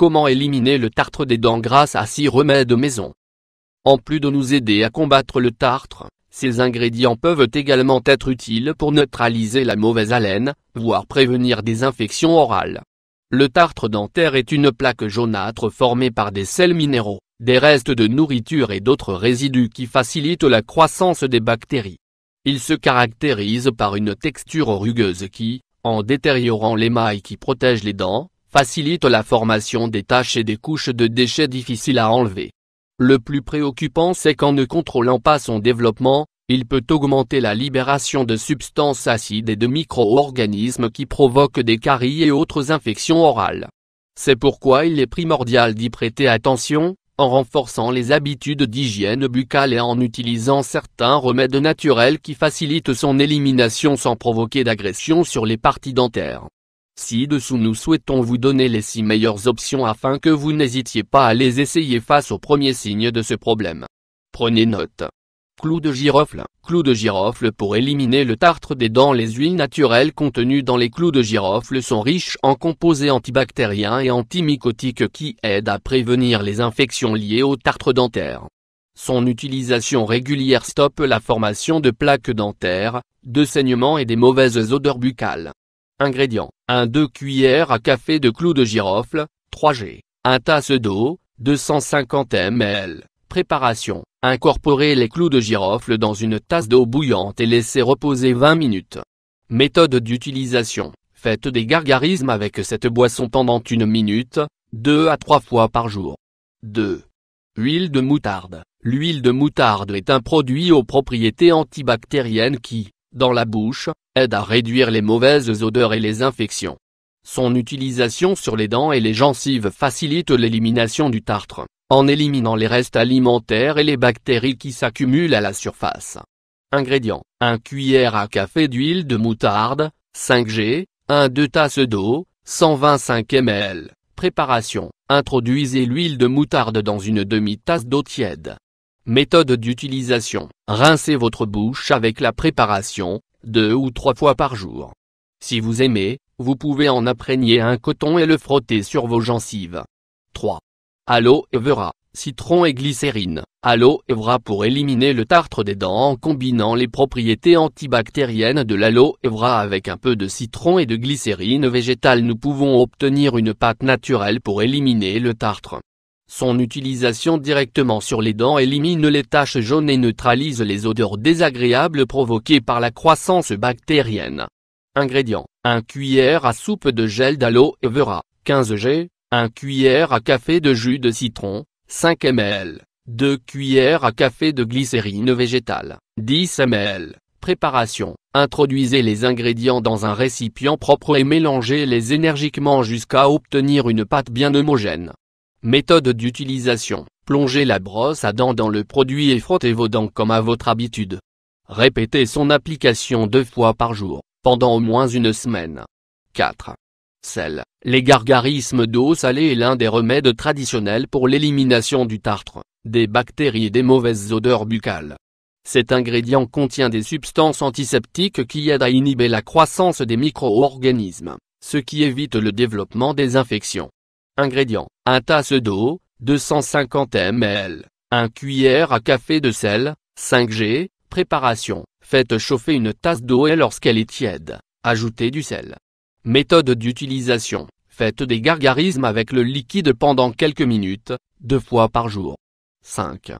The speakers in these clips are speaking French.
Comment éliminer le tartre des dents grâce à six remèdes maison En plus de nous aider à combattre le tartre, ces ingrédients peuvent également être utiles pour neutraliser la mauvaise haleine, voire prévenir des infections orales. Le tartre dentaire est une plaque jaunâtre formée par des sels minéraux, des restes de nourriture et d'autres résidus qui facilitent la croissance des bactéries. Il se caractérise par une texture rugueuse qui, en détériorant l'émail qui protège les dents, facilite la formation des taches et des couches de déchets difficiles à enlever. Le plus préoccupant c'est qu'en ne contrôlant pas son développement, il peut augmenter la libération de substances acides et de micro-organismes qui provoquent des caries et autres infections orales. C'est pourquoi il est primordial d'y prêter attention, en renforçant les habitudes d'hygiène buccale et en utilisant certains remèdes naturels qui facilitent son élimination sans provoquer d'agression sur les parties dentaires. Ci-dessous nous souhaitons vous donner les 6 meilleures options afin que vous n'hésitiez pas à les essayer face aux premiers signes de ce problème. Prenez note. Clou de girofle. Clou de girofle pour éliminer le tartre des dents Les huiles naturelles contenues dans les clous de girofle sont riches en composés antibactériens et antimycotiques qui aident à prévenir les infections liées au tartre dentaire. Son utilisation régulière stoppe la formation de plaques dentaires, de saignements et des mauvaises odeurs buccales. Ingrédients. 1 2 cuillères à café de clous de girofle, 3 g. 1 tasse d'eau, 250 ml. Préparation. Incorporer les clous de girofle dans une tasse d'eau bouillante et laisser reposer 20 minutes. Méthode d'utilisation. Faites des gargarismes avec cette boisson pendant une minute, 2 à 3 fois par jour. 2. Huile de moutarde. L'huile de moutarde est un produit aux propriétés antibactériennes qui, dans la bouche, aide à réduire les mauvaises odeurs et les infections. Son utilisation sur les dents et les gencives facilite l'élimination du tartre, en éliminant les restes alimentaires et les bactéries qui s'accumulent à la surface. Ingrédients 1 cuillère à café d'huile de moutarde, 5 g, 1 2 tasses d'eau, 125 ml. Préparation Introduisez l'huile de moutarde dans une demi-tasse d'eau tiède. Méthode d'utilisation. Rincez votre bouche avec la préparation, deux ou trois fois par jour. Si vous aimez, vous pouvez en imprégner un coton et le frotter sur vos gencives. 3. Aloe vera, citron et glycérine. Aloe vera pour éliminer le tartre des dents en combinant les propriétés antibactériennes de l'aloe vera avec un peu de citron et de glycérine végétale nous pouvons obtenir une pâte naturelle pour éliminer le tartre. Son utilisation directement sur les dents élimine les taches jaunes et neutralise les odeurs désagréables provoquées par la croissance bactérienne. Ingrédients 1 cuillère à soupe de gel d'aloe vera, 15 g, 1 cuillère à café de jus de citron, 5 ml, 2 cuillères à café de glycérine végétale, 10 ml. Préparation Introduisez les ingrédients dans un récipient propre et mélangez-les énergiquement jusqu'à obtenir une pâte bien homogène. Méthode d'utilisation, plongez la brosse à dents dans le produit et frottez vos dents comme à votre habitude. Répétez son application deux fois par jour, pendant au moins une semaine. 4. Sel. Les gargarismes d'eau salée est l'un des remèdes traditionnels pour l'élimination du tartre, des bactéries et des mauvaises odeurs buccales. Cet ingrédient contient des substances antiseptiques qui aident à inhiber la croissance des micro-organismes, ce qui évite le développement des infections. Ingrédients. 1 tasse d'eau, 250 ml. 1 cuillère à café de sel, 5 g. Préparation. Faites chauffer une tasse d'eau et lorsqu'elle est tiède, ajoutez du sel. Méthode d'utilisation. Faites des gargarismes avec le liquide pendant quelques minutes, deux fois par jour. 5.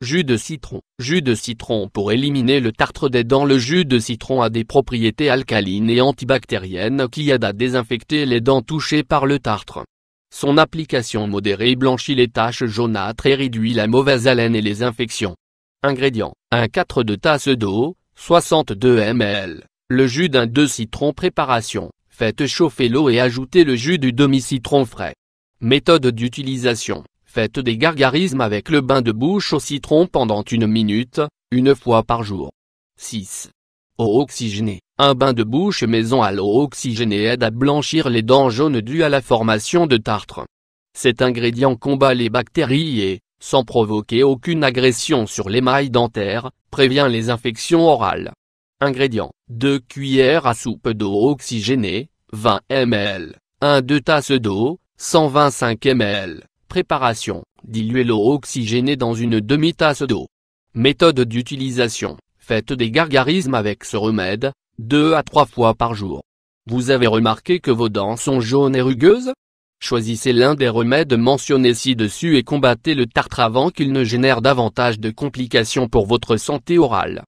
Jus de citron. Jus de citron pour éliminer le tartre des dents. Le jus de citron a des propriétés alcalines et antibactériennes qui aident à désinfecter les dents touchées par le tartre. Son application modérée blanchit les taches jaunâtres et réduit la mauvaise haleine et les infections. Ingrédients 1 4 de tasse d'eau, 62 ml. Le jus d'un 2 citron préparation. Faites chauffer l'eau et ajoutez le jus du demi-citron frais. Méthode d'utilisation. Faites des gargarismes avec le bain de bouche au citron pendant une minute, une fois par jour. 6. Eau oxygénée, un bain de bouche maison à l'eau oxygénée aide à blanchir les dents jaunes dues à la formation de tartre. Cet ingrédient combat les bactéries et, sans provoquer aucune agression sur l'émail dentaire, prévient les infections orales. Ingrédients 2 cuillères à soupe d'eau oxygénée, 20 ml, 1 2 tasses d'eau, 125 ml. Préparation Diluer l'eau oxygénée dans une demi-tasse d'eau. Méthode d'utilisation Faites des gargarismes avec ce remède, deux à trois fois par jour. Vous avez remarqué que vos dents sont jaunes et rugueuses Choisissez l'un des remèdes mentionnés ci-dessus et combattez le tartre avant qu'il ne génère davantage de complications pour votre santé orale.